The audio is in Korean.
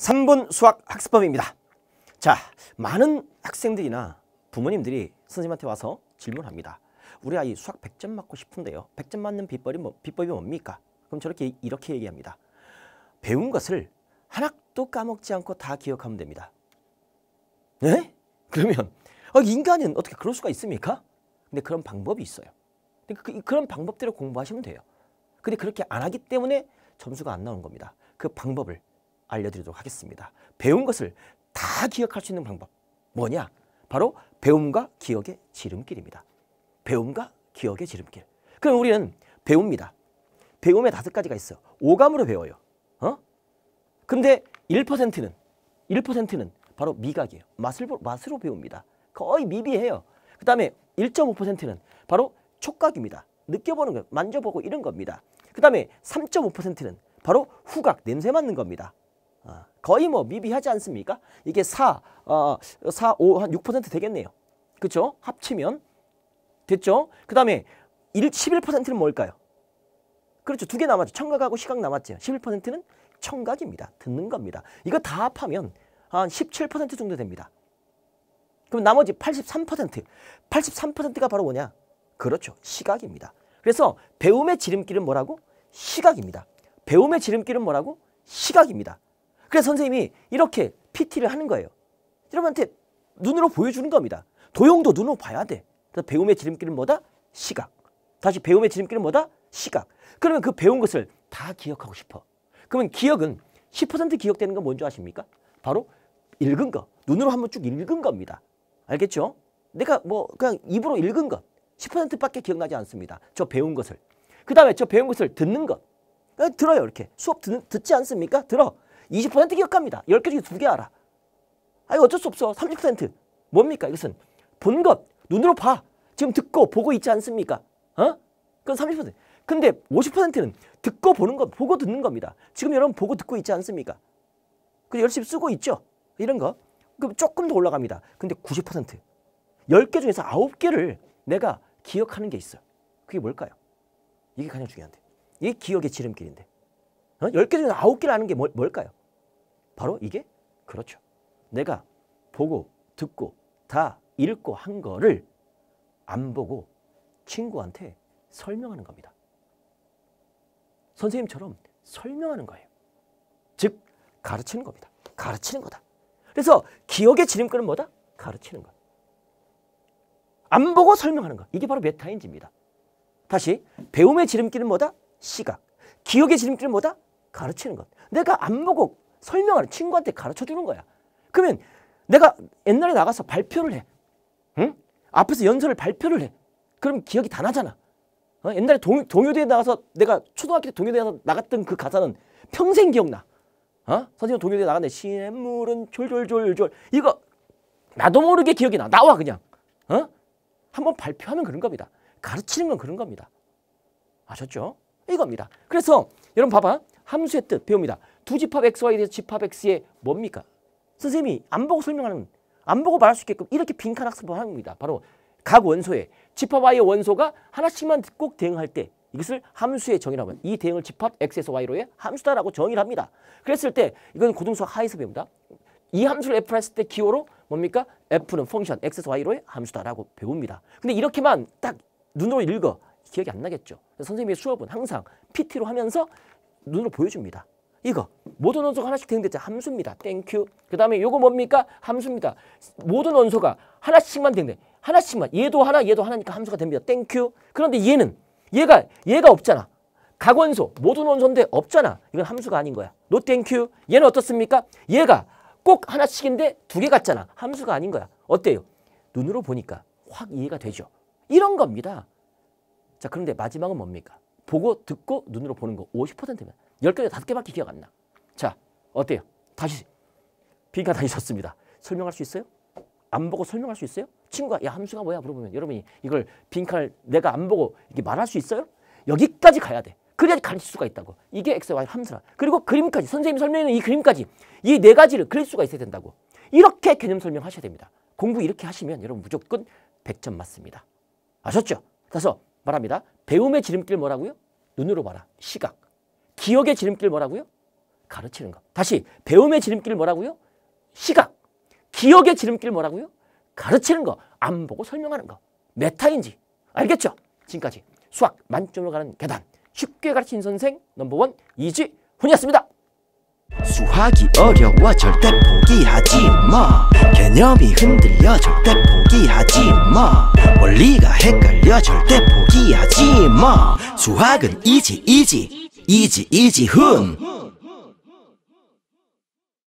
3분 수학 학습법입니다. 자, 많은 학생들이나 부모님들이 선생님한테 와서 질문합니다. 우리 아이 수학 100점 맞고 싶은데요. 100점 맞는 비법이, 뭐, 비법이 뭡니까? 그럼 저렇게 이렇게 얘기합니다. 배운 것을 하나도 까먹지 않고 다 기억하면 됩니다. 네? 그러면 아, 인간은 어떻게 그럴 수가 있습니까? 근데 그런 방법이 있어요. 그, 그런 방법대로 공부하시면 돼요. 근데 그렇게 안 하기 때문에 점수가 안 나오는 겁니다. 그 방법을 알려드리도록 하겠습니다. 배운 것을 다 기억할 수 있는 방법 뭐냐? 바로 배움과 기억의 지름길입니다. 배움과 기억의 지름길. 그럼 우리는 배웁니다. 배움에 다섯 가지가 있어. 오감으로 배워요. 어? 근데 1%는 1%는 바로 미각이에요. 맛을, 맛으로 배웁니다. 거의 미비해요. 그 다음에 1.5%는 바로 촉각입니다. 느껴보는 거, 만져보고 이런 겁니다. 그 다음에 3.5%는 바로 후각, 냄새 맡는 겁니다. 아, 거의 뭐 미비하지 않습니까? 이게 4, 어, 4, 5, 한6% 되겠네요. 그렇죠? 합치면 됐죠? 그 다음에 11%는 뭘까요? 그렇죠. 두 개 남았죠. 청각하고 시각 남았죠. 11%는 청각입니다. 듣는 겁니다. 이거 다 합하면 한 17% 정도 됩니다. 그럼 나머지 83%, 83%가 바로 뭐냐? 그렇죠. 시각입니다. 그래서 배움의 지름길은 뭐라고? 시각입니다. 배움의 지름길은 뭐라고? 시각입니다. 그래서 선생님이 이렇게 PT를 하는 거예요. 여러분한테 눈으로 보여주는 겁니다. 도용도 눈으로 봐야 돼. 그래서 배움의 지름길은 뭐다? 시각. 다시 배움의 지름길은 뭐다? 시각. 그러면 그 배운 것을 다 기억하고 싶어. 그러면 기억은 10% 기억되는 건 뭔지 아십니까? 바로 읽은 거. 눈으로 한번 쭉 읽은 겁니다. 알겠죠? 내가 뭐 그냥 입으로 읽은 것 10%밖에 기억나지 않습니다. 저 배운 것을. 그 다음에 저 배운 것을 듣는 것. 어, 들어요 이렇게. 수업 듣, 듣지 않습니까? 들어. 20% 기억합니다. 10개 중에 2개 알아. 아니 어쩔 수 없어. 30% 뭡니까 이것은 본 것 눈으로 봐. 지금 듣고 보고 있지 않습니까? 어? 그건 30%. 근데 50%는 듣고 보는 것, 보고 듣는 겁니다. 지금 여러분 보고 듣고 있지 않습니까? 그래서 열심히 쓰고 있죠. 이런 거. 그럼 조금 더 올라갑니다. 근데 90%. 10개 중에서 9개를 내가 기억하는 게 있어요. 그게 뭘까요? 이게 가장 중요한데. 이게 기억의 지름길인데. 어? 10개 중에서 9개를 아는 게 뭐, 뭘까요? 바로 이게 그렇죠. 내가 보고 듣고 다 읽고 한 거를 안 보고 친구한테 설명하는 겁니다. 선생님처럼 설명하는 거예요. 즉 가르치는 겁니다. 가르치는 거다. 그래서 기억의 지름길은 뭐다? 가르치는 거. 안 보고 설명하는 거. 이게 바로 메타인지입니다. 다시 배움의 지름길은 뭐다? 시각. 기억의 지름길은 뭐다? 가르치는 것. 내가 안 보고 설명하는 친구한테 가르쳐 주는 거야. 그러면 내가 옛날에 나가서 발표를 해. 응? 앞에서 연설을 발표를 해. 그럼 기억이 다 나잖아. 어? 옛날에 동, 동요대에 나가서 내가 초등학교 때 동요대에 나갔던 그 가사는 평생 기억나. 어? 선생님 동요대에 나갔는데 시냇물은 졸졸졸졸 이거 나도 모르게 기억이 나. 나와 그냥. 어? 한번 발표하면 그런 겁니다. 가르치는 건 그런 겁니다. 아셨죠? 이겁니다. 그래서 여러분 봐봐. 함수의 뜻 배웁니다. 두 집합 xy에 대해서 집합 x의 뭡니까? 선생님이 안 보고 설명하는 안 보고 말할 수 있게끔 이렇게 빈칸 학습을 하는 겁니다. 바로 각 원소에 집합 y의 원소가 하나씩만 꼭 대응할 때 이것을 함수의 정의라고 합니다. 이 대응을 집합 x에서 y로의 함수다라고 정의를 합니다. 그랬을 때 이건 고등수학 하에서 배웁니다. 이 함수를 F라 했을 때 기호로 뭡니까? F는 펑션 x에서 y로의 함수다라고 배웁니다. 근데 이렇게만 딱 눈으로 읽어 기억이 안 나겠죠. 선생님의 수업은 항상 PT로 하면서 눈으로 보여줍니다. 이거 모든 원소가 하나씩 대응됐죠. 함수입니다. 땡큐. 그 다음에 요거 뭡니까? 함수입니다. 모든 원소가 하나씩만 대응돼. 하나씩만. 얘도 하나, 얘도 하나니까 함수가 됩니다. 땡큐. 그런데 얘는 얘가 얘가 없잖아. 각원소 모든 원소인데 없잖아. 이건 함수가 아닌 거야. 노 땡큐. 얘는 어떻습니까? 얘가 꼭 하나씩인데 두 개 같잖아. 함수가 아닌 거야. 어때요? 눈으로 보니까 확 이해가 되죠. 이런 겁니다. 자 그런데 마지막은 뭡니까? 보고 듣고 눈으로 보는 거 50%면 10개, 5개밖에 기억 안 나. 자, 어때요? 다시 비가 다 있었습니다. 설명할 수 있어요? 안 보고 설명할 수 있어요? 친구가 야 함수가 뭐야 물어보면 여러분이 이걸 빈칸을 내가 안 보고 이게 렇 말할 수 있어요? 여기까지 가야 돼. 그래야지 가르칠 수가 있다고. 이게 x, y 함수라. 그리고 그림까지 선생님이 설명하는 이 그림까지 이 네 가지를 그릴 수가 있어야 된다고. 이렇게 개념 설명하셔야 됩니다. 공부 이렇게 하시면 여러분 무조건 100점 맞습니다. 아셨죠? 그래서 말합니다. 배움의 지름길 뭐라고요? 눈으로 봐라. 시각. 기억의 지름길 뭐라고요? 가르치는 것. 다시 배움의 지름길 뭐라고요? 시각. 기억의 지름길 뭐라고요? 가르치는 거. 안 보고 설명하는 거. 메타인지. 알겠죠? 지금까지 수학 만점으로 가는 계단. 쉽게 가르친 선생 넘버원 이지훈이었습니다. 수학이 어려워 절대 포기하지 마 개념이 흔들려 절대 포기하지 마 원리가 헷갈려 절대 포기하지 마 수학은 이지 이지 easy, easy, hum.